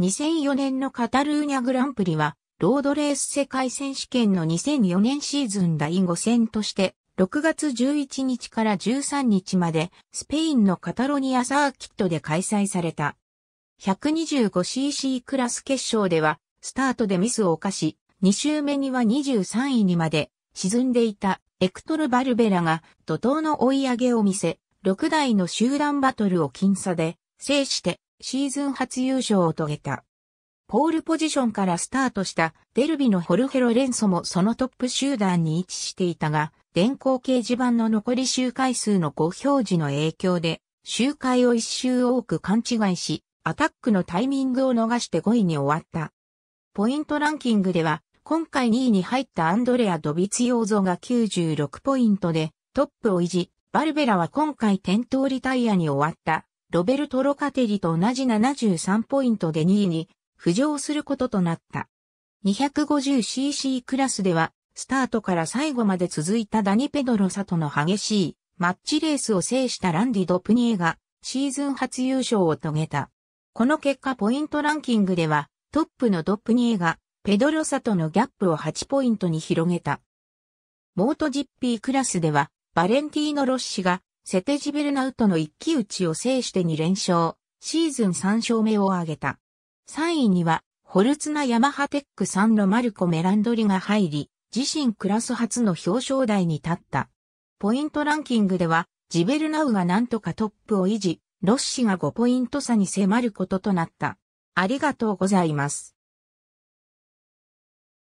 2004年のカタルーニャグランプリは、ロードレース世界選手権の2004年シーズン第5戦として、6月11日から13日まで、スペインのカタロニアサーキットで開催された。125cc クラス決勝では、スタートでミスを犯し、2周目には23位にまで沈んでいたエクトル・バルベラが怒涛の追い上げを見せ、6台の集団バトルを僅差で制してシーズン初優勝を遂げた。ポールポジションからスタートしたデルビのホルヘロレンソもそのトップ集団に位置していたが、電光掲示板の残り周回数の5表示の影響で、周回を一周多く勘違いし、アタックのタイミングを逃して5位に終わった。ポイントランキングでは、今回2位に入ったアンドレア・ドビツヨーゾが96ポイントで、トップを維持、バルベラは今回転倒リタイアに終わった。ロベルト・ロカテリと同じ73ポイントで2位に浮上することとなった。250cc クラスでは、スタートから最後まで続いたダニ・ペドロ・サとの激しいマッチレースを制したランディ・ドプニエがシーズン初優勝を遂げた。この結果ポイントランキングではトップのドプニエがペドロ・サとのギャップを8ポイントに広げた。モート GP クラスではバレンティーノ・ロッシがセテジベルナウトの一騎打ちを制して2連勝、シーズン3勝目を挙げた。3位には、ホルツナヤマハテック3のマルコ・メランドリが入り、自身クラス初の表彰台に立った。ポイントランキングでは、ジベルナウがなんとかトップを維持、ロッシが5ポイント差に迫ることとなった。ありがとうございます。